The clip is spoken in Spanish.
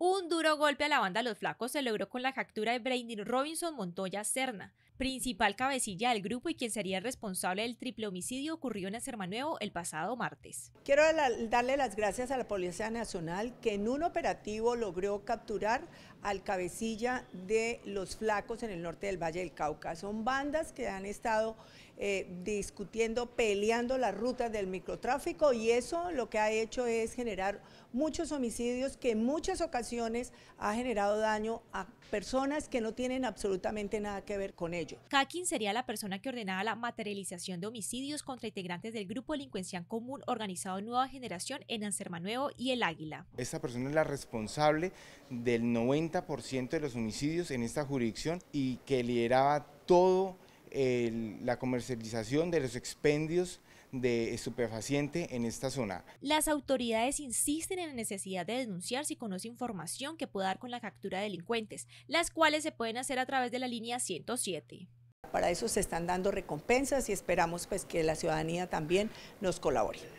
Un duro golpe a la banda Los Flacos se logró con la captura de Brandon Robinson Montoya Cerna, principal cabecilla del grupo y quien sería responsable del triple homicidio ocurrió en Nuevo el pasado martes. Quiero darle las gracias a la Policía Nacional que en un operativo logró capturar al cabecilla de Los Flacos en el norte del Valle del Cauca. Son bandas que han estado eh, discutiendo, peleando las rutas del microtráfico y eso lo que ha hecho es generar muchos homicidios que en muchas ocasiones ha generado daño a personas que no tienen absolutamente nada que ver con ello. Kakin sería la persona que ordenaba la materialización de homicidios contra integrantes del grupo delincuencial común organizado Nueva Generación en Ansermanuevo y El Águila. Esta persona es la responsable del 90% de los homicidios en esta jurisdicción y que lideraba todo la comercialización de los expendios de estupefaciente en esta zona. Las autoridades insisten en la necesidad de denunciar si conoce información que pueda dar con la captura de delincuentes, las cuales se pueden hacer a través de la línea 107. Para eso se están dando recompensas y esperamos pues que la ciudadanía también nos colabore.